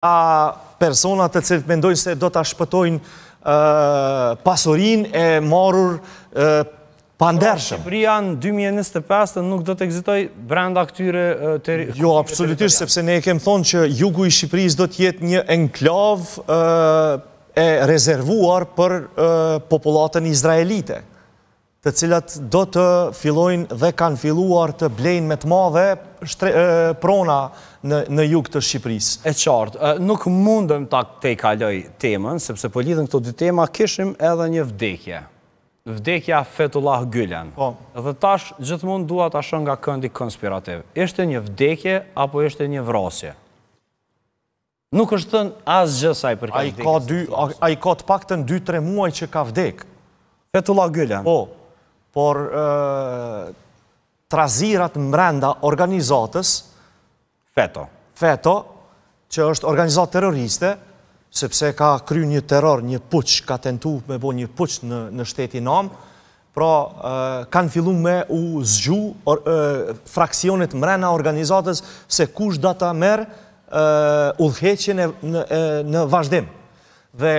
a personat të cilët mendojnë se do të ashpëtojnë pasurin e marur pandershëm. Pra, Shqipëria në 2025 nuk do të egzitoj brenda këtyre të... Jo, absolutisht, sepse ne e kemë thonë që jugu i Shqipëris do të jetë një enklav e rezervuar për populatën izraelite, të cilat do të filojnë dhe kanë filuar të blejnë me të madhe prona në, në juk të Shqipërisë. E qartë, nuk mundëm ta te kaloj temën, sepse po lidhen këto dy tema, kishim edhe një vdekje. Vdekja Fetullah Gylen. Po. Dhe tash gjithmonë dua ta shoh nga këndi konspirativ. Ishte një vdekje apo ishte një vrasje? Nuk është thënë asgjë sa i përket. Ai ka dy ai ka të paktën 2-3 muaj që ka vdek. Fetullah Gylen. Po. Por trazirat mrenda organizatës FETO. FETO, që është organizatë terroriste, sepse ka kry një terror, një puq, ka tentu me bo një puq në shtetin am, pra kanë fillu me u zgju fraksionit mrena organizatës se kush da ta merë ullheqin në vazhdim. Dhe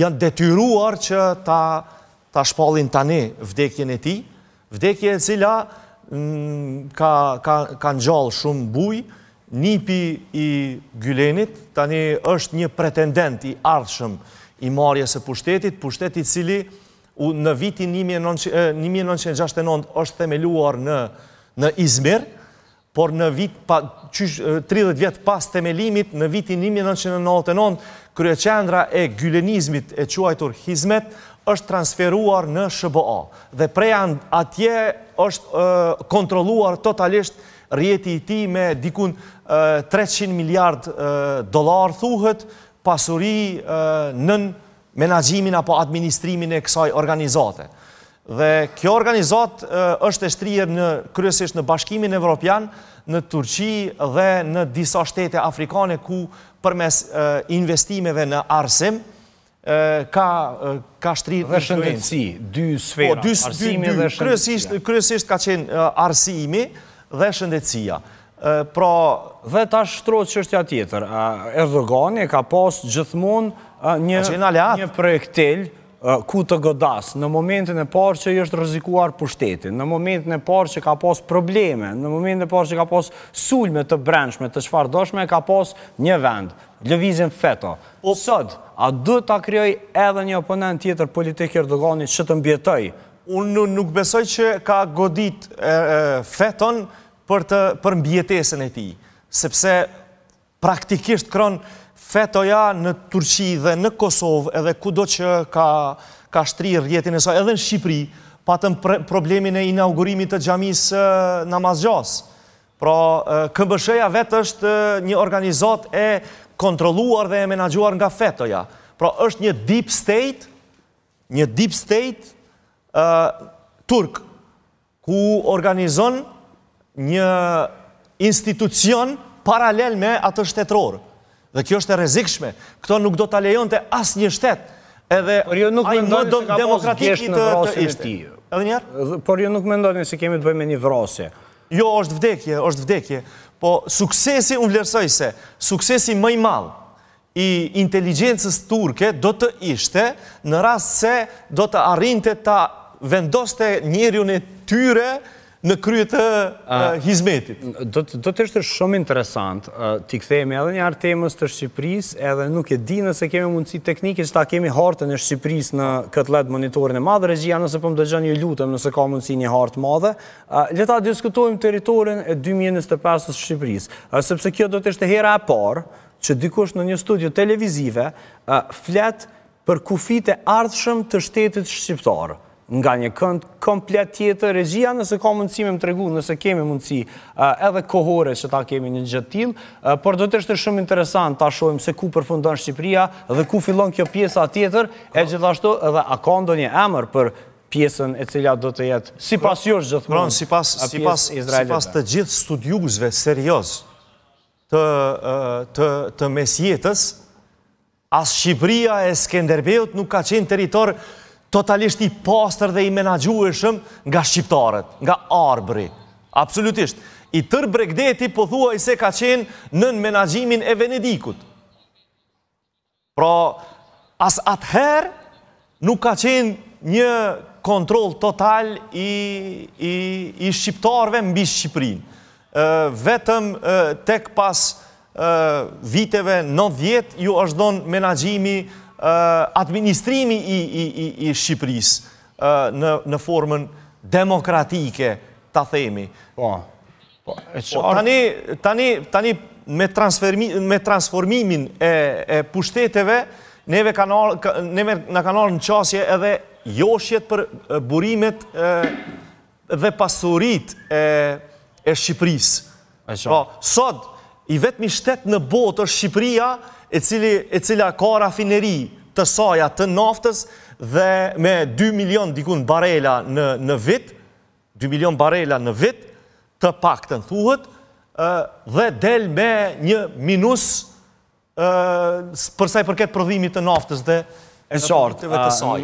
janë detyruar që ta shpallin tani vdekjen e ti, vdekje e cila ka, ka, ka shumë buj, nipi i Gjulenit, tani është një pretendent i ardhshëm i marjes e pushtetit, pushtetit cili në vitin 1969 është themeluar në, në Izmir, por në vit, pa, 30 vjetë pas temelimit, në vitin 1999, kryeqendra e Gjulenizmit e quajtur Hizmet, është transferuar në SBA dhe prej atje është kontroluar totalisht rjeti i tij me diku 300 miliard dollar thuhet pasuri në menaxhimin apo administrimin e kësaj organizate. Dhe kjo organizat është e shtrirë në kryesisht në Bashkimin Evropian, në Turqi dhe në disa shtete afrikane ku përmes investimeve në arsim ka ka shtri dhe shëndetësi, dy sfera, arsimi dhe shëndetësia. Kryesisht ka qenë arsimi dhe shëndetësia. Pra, dhe ta shtrojtë që është ja tjetër, Erdogani ka pas gjithmonë një projektel ku të godas, në momentin e parë që i është rëzikuar pushtetin, në momentin e parë që ka pos probleme, në momentin e parë që ka pos sulme të brendshme, të doshme, ka pos një vend, Ljëvizin feto. O sot, a du të akrioj edhe një oponent tjetër politikë Erdogani që të mbjetoj? Unë nuk besoj që ka godit feton për, të, për e ti, sepse praktikisht kronë fetoja në Turqi dhe në Kosovë edhe kudo që ka, ka shtrirë rjetin e saj, edhe në Shqipëri, patëm problemin e inaugurimit të gjamis namazgjas. Pra, këmbëshëja vetë është një organizat e kontroluar dhe e menagjuar nga fetoja. Pra, është një deep state, një deep state turk, ku organizon një institucion paralel me atë shtetrorë. Dhe kjo është e rrezikshme. Këto nuk do ta lejonte asnjë shtet. Edhe por jo nuk mendoni se ka të ishte. Edhe një herë? Por jo nuk mendoni se kemi të bëjmë një vrasje. Jo, është vdekje, është vdekje. Po suksesi unë vlerësoj se suksesi më i madh i inteligjencës turke do të ishte në rast se do të arrinte ta vendoste njëriun e tyre në kryet të hizmetit. Do të është shumë interesant, t'i këthejmë edhe një artemës të Shqipëris, edhe nuk e di nëse kemi mundësi teknike që ta kemi hartën e Shqipëris në këtë led monitorin e madhe regjia, nëse pëmë po dëgjën një lutëm nëse ka mundësi një hartë madhe. Leta diskutojmë teritorin e 2025-ës Shqipëris, sepse kjo do të është hera e parë që dikush në një studio televizive fletë për kufite ardhëshëm të shtetit shqiptarë nga një kënd komplet tjetër regjia nëse ka mundësi me më tregu, nëse kemi mundësi eh, edhe kohore që ta kemi një gjëtil, eh, por do të është shumë interesant ta shojmë se ku përfundon Shqipria dhe ku fillon kjo pjesa tjetër e gjithashtu edhe a ka ndo një emër për pjesën e cilja do të jetë si pas jush jo gjithë mund si pas të gjithë studiuzve serios të mesjetës as Shqipria e Skenderbeut nuk ka qenë teritorë totalisht i pastër dhe i menagjueshëm nga shqiptarët, nga arbëri. Absolutisht. I tër bregdeti po thua i se ka qenë nën menagjimin e Venedikut. Pra, as atëherë nuk ka qenë një kontrol total i, i, i shqiptarëve mbi Shqiprinë. Vetëm tek pas viteve 90 ju është donë menagjimi Eh, administrimi i, i, i, i Shqipëris eh, në, në formën demokratike, ta themi. Po, po, e po, tani, tani, tani me, me transformimin e, pushteteve, neve në kanalë në qasje edhe joshjet për eh, burimet dhe pasurit e, e Shqipëris. E Po, sot, i vetëmi shtetë në botë është Shqipëria, e, e cila ka rafineri të saja të naftës, dhe me 2 milion dikun barela në, në vit, 2 milion barela në vit, të pak të nëthuhët, dhe del me një minus përsa i përket prodhimit të naftës dhe e shartë.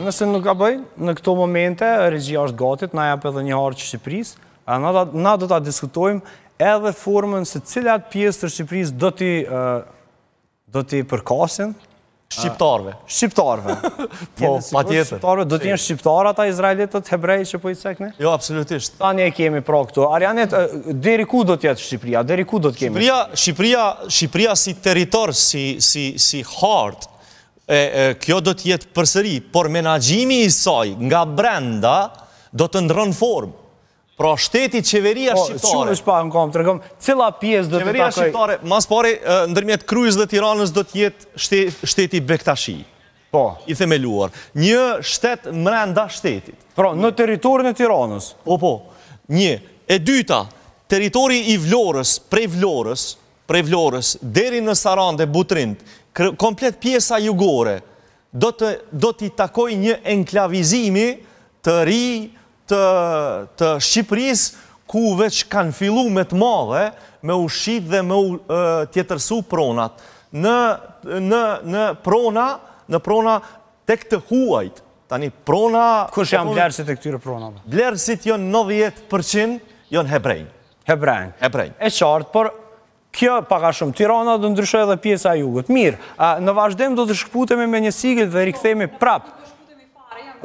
Nëse nuk a bëj, në këto momente, regjia është gotit, na ja edhe dhe një harë që Shqipëris, na do të diskutojmë edhe formën se cilat pjesë të Shqipëris do t'i përkasin. Shqiptarve. Shqiptarve. Po, pa tjetër. Do t'jen Shqiptar ata Izraelitët hebrej që po i cekne? Jo, absolutisht. Ta një e kemi pra këtu. Arjanet, deri ku do t'jetë Shqipëria? Deri ku do t'kemi? Shqipëria si teritor, si hard, kjo do t'jetë përsëri, por menagjimi i saj nga brenda do të ndronë formë. Pra shteti qeveria po, shqiptare... Qumë është pa në kom, të regom, cila pjesë dhe të takoj... Qeveria shqiptare, mas pare, ndërmjet Krujës dhe Tiranës dhe të jetë shteti Bektashi. Po. I themeluar. Një shtetë mrenda shtetit. Pra, në teritorin e Tiranës. Po, po. Një. E dyta, teritori i Vlorës, prej Vlorës, prej Vlorës, deri në Sarandë dhe Butrind, komplet pjesa jugore, do të i takoj një enklavizimi të rrijë, të Shqipëris, ku veç kanë fillu me të madhe, me u shqit dhe me u tjetërsu pronat. Në prona, në prona të këtë huajt, tani prona... kështë janë blersit e këtyre pronave? Blersit janë 90% janë hebrejnë. Hebrejnë. Hebrejnë. E qartë, por... Kjo paka shumë, Tirana dhe ndryshojë edhe pjesa jugët. Mirë, në vazhdem do të shkëputemi me një sigil dhe rikëthemi prapë.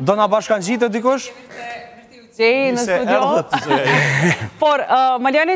Do nga bashkan gjitë të dikush Jay in the studio. for uh, Marianne,